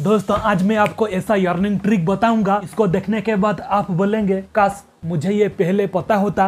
दोस्तों आज मैं आपको ऐसा यर्निंग ट्रिक बताऊंगा इसको देखने के बाद आप बोलेंगे काश मुझे ये पहले पता होता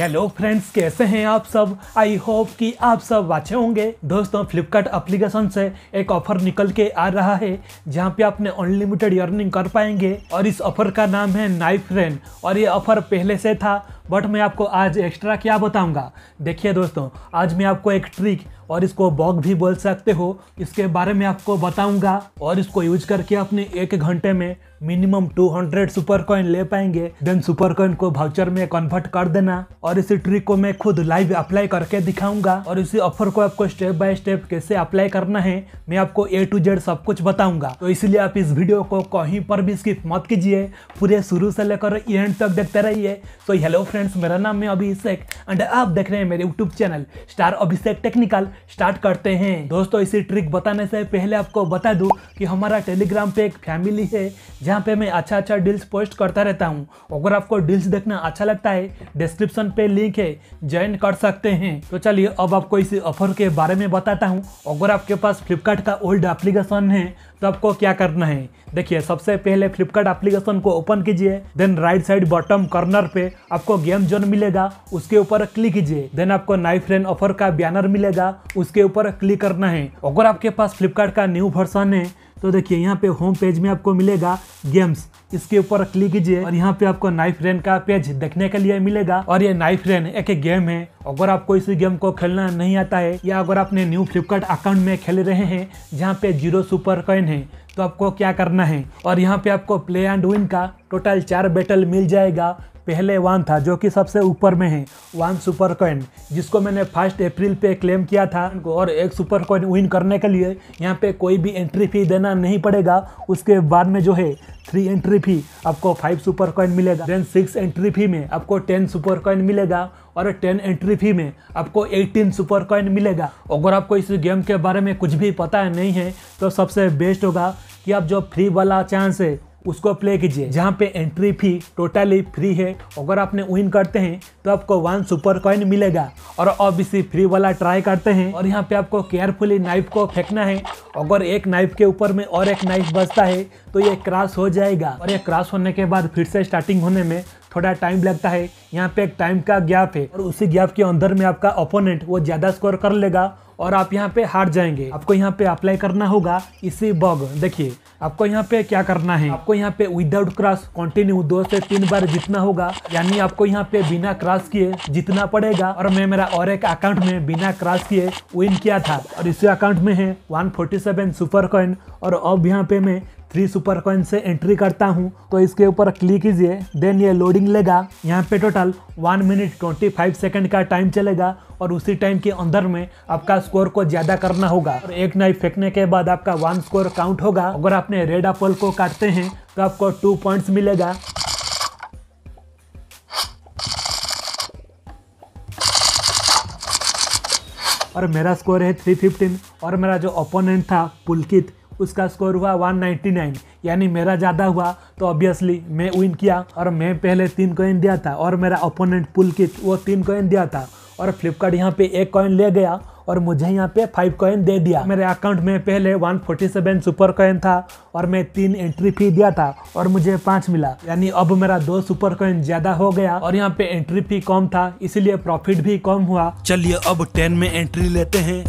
हेलो फ्रेंड्स कैसे हैं आप सब आई होप कि आप सब अच्छे होंगे दोस्तों फ्लिपकार्ट अप्लीकेशन से एक ऑफर निकल के आ रहा है जहाँ पे आपने अनलिमिटेड अर्निंग कर पाएंगे और इस ऑफर का नाम है नाइफ रेन और ये ऑफर पहले से था बट मैं आपको आज एक्स्ट्रा क्या बताऊंगा देखिए दोस्तों आज मैं आपको एक ट्रिक और इसको बॉग भी बोल सकते हो इसके बारे में आपको बताऊंगा और इसको यूज करके अपने एक घंटे में मिनिमम 200 सुपर कॉइन ले पाएंगे देन सुपर कॉइन को भाउचर में कन्वर्ट कर देना और इसी ट्रिक को मैं खुद लाइव अप्लाई करके दिखाऊंगा और इसी ऑफर को आपको स्टेप बाय स्टेप कैसे अप्लाई करना है मैं आपको ए टू जेड सब कुछ बताऊंगा तो इसलिए आप इस वीडियो को कहीं पर भी स्किप मत कीजिए पूरे शुरू से लेकर एंड तक देखते रहिए सो हेलो फ्रेंड्स मेरा नाम है अभिषेक एंड आप देख रहे हैं मेरे YouTube channel star Abhishek technical start करते हैं दोस्तों इसी ट्रिक बताने से पहले आपको बता दूं कि हमारा टेलीग्राम पे एक फैमिली है जहाँ पे मैं अच्छा अच्छा डील्स पोस्ट करता रहता हूँ अगर आपको डील्स देखना अच्छा लगता है डिस्क्रिप्शन पे लिंक है ज्वाइन कर सकते हैं तो चलिए अब आपको इसी ऑफर के बारे में बताता हूँ अगर आपके पास फ्लिपकार्ट का ओल्ड एप्लीकेशन है तो आपको क्या करना है देखिए सबसे पहले फ्लिपकार्ट एप्लीकेशन को ओपन कीजिए then right side bottom corner पे आपको गेम जोन मिलेगा उसके ऊपर क्लिक कीजिए देन आपको नाइफ रेन ऑफर का बैनर मिलेगा उसके ऊपर क्लिक करना है अगर आपके पास फ्लिपकार्ट का न्यू वर्सन है तो देखिए यहाँ पे होम पेज में आपको मिलेगा गेम्स इसके ऊपर क्लिक कीजिए और यहाँ पे आपको नाइफ रेन का पेज देखने के लिए मिलेगा और ये नाइफ रेन एक गेम है अगर आपको इस गेम को खेलना नहीं आता है या अगर आपने न्यू फ्लिपकार्ट अकाउंट में खेल रहे हैं जहाँ पे जीरो सुपर कॉइन है तो आपको क्या करना है और यहाँ पे आपको प्ले एंड विन का टोटल चार बैटल मिल जाएगा पहले वन था जो कि सबसे ऊपर में है वन सुपर कॉइन जिसको मैंने फर्स्ट अप्रैल पे क्लेम किया था और एक सुपर कॉइन विन करने के लिए यहाँ पे कोई भी एंट्री फी देना नहीं पड़ेगा उसके बाद में जो है थ्री एंट्री फी आपको फाइव सुपर कॉइन मिलेगा देन सिक्स एंट्री फी में आपको टेन सुपर कॉइन मिलेगा और टेन एंट्री फी में आपको एटीन सुपर कॉइन मिलेगा अगर आपको इस गेम के बारे में कुछ भी पता है नहीं है तो सबसे बेस्ट होगा कि आप जो फ्री वाला चांस है उसको प्ले कीजिए जहाँ पे एंट्री फी टोटली फ्री है अगर आपने विन करते हैं तो आपको वन सुपर कॉइन मिलेगा और अब इसी फ्री वाला ट्राई करते हैं और यहाँ पे आपको केयरफुली नाइफ को फेंकना है अगर एक नाइफ के ऊपर में और एक नाइफ बचता है तो ये क्रॉस हो जाएगा और ये क्रॉस होने के बाद फिर से स्टार्टिंग होने में थोड़ा टाइम लगता है यहाँ पे एक टाइम का गैप है और उसी गैप के अंदर में आपका ओपोनेंट वो ज़्यादा स्कोर कर लेगा और आप यहाँ पे हार जाएंगे आपको यहाँ पे अप्लाई करना होगा इसी बग देखिए आपको यहाँ पे क्या करना है आपको यहाँ पे विदाउट क्रॉस कंटिन्यू दो से तीन बार जीतना होगा यानी आपको यहाँ पे बिना क्रॉस किए जीतना पड़ेगा और मैं मेरा और एक अकाउंट में बिना क्रॉस किए विन किया था और इसी अकाउंट में है 147 सुपर कॉइन और अब यहाँ पे मैं थ्री सुपर कॉइन से एंट्री करता हूँ तो इसके ऊपर क्लिक कीजिए देन ये लोडिंग लेगा यहाँ पे total one minute twenty five second का टाइम चलेगा और उसी टाइम के अंदर में आपका स्कोर को ज़्यादा करना होगा और एक नाइफ फेंकने के बाद आपका वन स्कोर काउंट होगा अगर आपने रेड अपल को काटते हैं तो आपको टू पॉइंट्स मिलेगा और मेरा स्कोर है 315 और मेरा जो ओपोनेंट था पुलकित उसका स्कोर हुआ 199 यानी मेरा ज़्यादा हुआ तो ऑब्वियसली मैं विन किया और मैं पहले तीन कॉइन दिया था और मेरा ओपोनेंट पुल की वो तीन कॉइन दिया था और फ्लिपकार्ट यहाँ पे एक कॉइन ले गया और मुझे यहाँ पे फाइव कॉइन दे दिया मेरे अकाउंट में पहले 147 सुपर कॉइन था और मैं तीन एंट्री फी दिया था और मुझे पाँच मिला यानी अब मेरा दो सुपर कॉइन ज्यादा हो गया और यहाँ पे एंट्री फी कम था इसीलिए प्रॉफिट भी कम हुआ चलिए अब टेन में एंट्री लेते हैं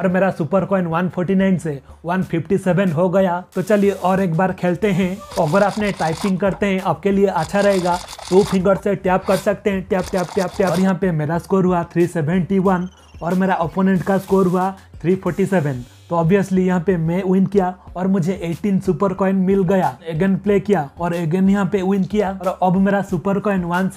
और मेरा सुपर कॉइन 149 से 157 हो गया तो चलिए और एक बार खेलते हैं अगर आपने टाइपिंग करते हैं आपके लिए अच्छा रहेगा टू फिंगर से टैप कर सकते हैं टैप टैप टैप टैप और यहाँ पे मेरा स्कोर हुआ 371 और मेरा ओपोनेंट का स्कोर हुआ 347 तो ऑब्वियसली यहाँ पे मैं विन किया और मुझे 18 सुपर कॉइन मिल गया एगन प्ले किया और एगन यहाँ पे विन किया और अब मेरा सुपर कॉइन वन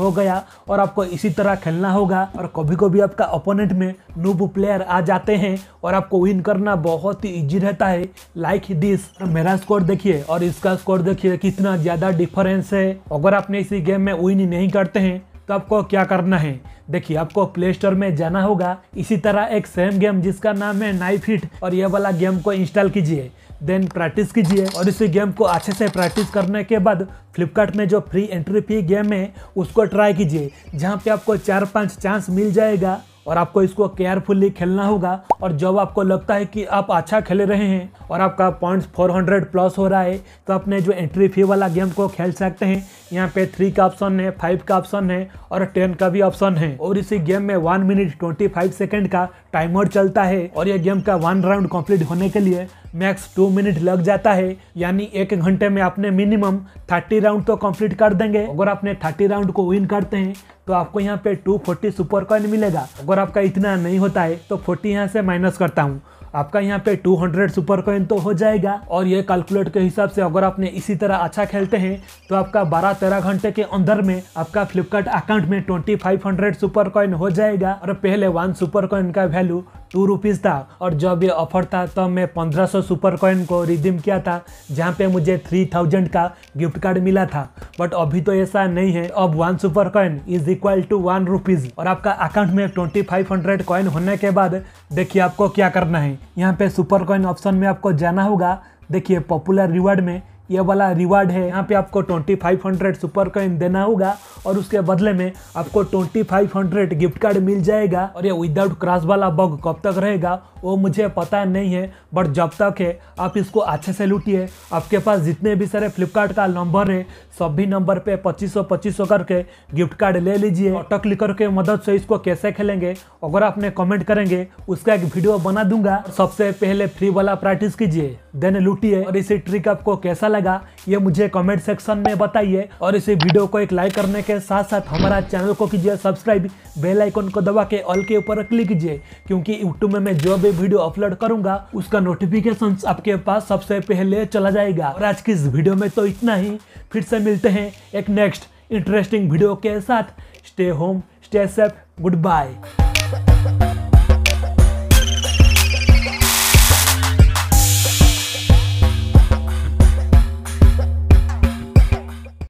हो गया और आपको इसी तरह खेलना होगा और कभी कभी आपका ओपोनेंट में नूब प्लेयर आ जाते हैं और आपको विन करना बहुत ही ईजी रहता है लाइक दिस मेरा स्कोर देखिए और इसका स्कोर देखिए कितना ज़्यादा डिफरेंस है अगर आपने इसी गेम में विन नहीं करते हैं तो आपको क्या करना है देखिए आपको प्ले स्टोर में जाना होगा इसी तरह एक सेम गेम जिसका नाम है नाइफ हिट और ये वाला गेम को इंस्टॉल कीजिए देन प्रैक्टिस कीजिए और इसी गेम को अच्छे से प्रैक्टिस करने के बाद फ्लिपकार्ट में जो फ्री एंट्री फी गेम है उसको ट्राई कीजिए जहाँ पे आपको चार पांच चांस मिल जाएगा और आपको इसको केयरफुली खेलना होगा और जब आपको लगता है कि आप अच्छा खेल रहे हैं और आपका पॉइंट्स 400 प्लस हो रहा है तो अपने जो एंट्री फी वाला गेम को खेल सकते हैं यहाँ पे थ्री का ऑप्शन है फाइव का ऑप्शन है और टेन का भी ऑप्शन है और इसी गेम में one minute twenty five second का टाइमर चलता है और यह गेम का वन राउंड कम्प्लीट होने के लिए मैक्स टू मिनट लग जाता है यानी एक घंटे में आपने मिनिमम थर्टी राउंड तो कंप्लीट कर देंगे अगर आपने थर्टी राउंड को विन करते हैं तो आपको यहाँ पे फोर्टी सुपर कॉइन मिलेगा अगर आपका इतना नहीं होता है तो फोर्टी यहाँ से माइनस करता हूँ आपका यहाँ पे 200 सुपर कॉइन तो हो जाएगा और ये कैलकुलेट के हिसाब से अगर आपने इसी तरह अच्छा खेलते हैं तो आपका बारह तेरह घंटे के अंदर में आपका फ्लिपकार्ट अकाउंट में 2500 सुपर कॉइन हो जाएगा और पहले वन सुपर कॉइन का वैल्यू टू रुपीज़ था और जब ये ऑफर था तब तो मैं सौ सुपर कॉइन को रिडीम किया था जहाँ पे मुझे थ्री थाउजेंड का गिफ्ट कार्ड मिला था बट अभी तो ऐसा नहीं है अब one super coin is equal to one rupees और आपका अकाउंट में ट्वेंटी फाइव हंड्रेड कॉइन होने के बाद देखिए आपको क्या करना है यहाँ पे सुपर कॉइन ऑप्शन में आपको जाना होगा देखिए पॉपुलर रिवार्ड में ये वाला रिवार्ड है यहाँ पे आपको 2500 सुपर कॉइन देना होगा और उसके बदले में आपको 2500 गिफ्ट कार्ड मिल जाएगा और ये विदाउट क्रॉस वाला बग कब तक रहेगा वो मुझे पता नहीं है बट जब तक है आप इसको अच्छे से लूटिए आपके पास जितने भी सारे फ्लिपकार्ट का नंबर है सभी नंबर पे पच्चीस सौ पच्चीस सौ करके गिफ्ट कार्ड ले लीजिए ऑटो टक लिखर के मदद से इसको कैसे खेलेंगे अगर आपने कमेंट करेंगे उसका एक वीडियो बना दूंगा सबसे पहले फ्री वाला प्रैक्टिस कीजिए देन लूटिए और इसी ट्रिक आपको कैसा लगे लगा ये मुझे कमेंट सेक्शन में बताइए और इसे वीडियो को एक लाइक करने के साथ साथ हमारा चैनल को कीजिए सब्सक्राइब बेल आइकन को दबा के ऑल के ऊपर क्लिक कीजिए क्योंकि यूट्यूब में मैं जो भी वीडियो अपलोड करूंगा उसका नोटिफिकेशन आपके पास सबसे पहले चला जाएगा और आज की इस वीडियो में तो इतना ही फिर से मिलते हैं एक नेक्स्ट इंटरेस्टिंग वीडियो के साथ stay home stay safe good bye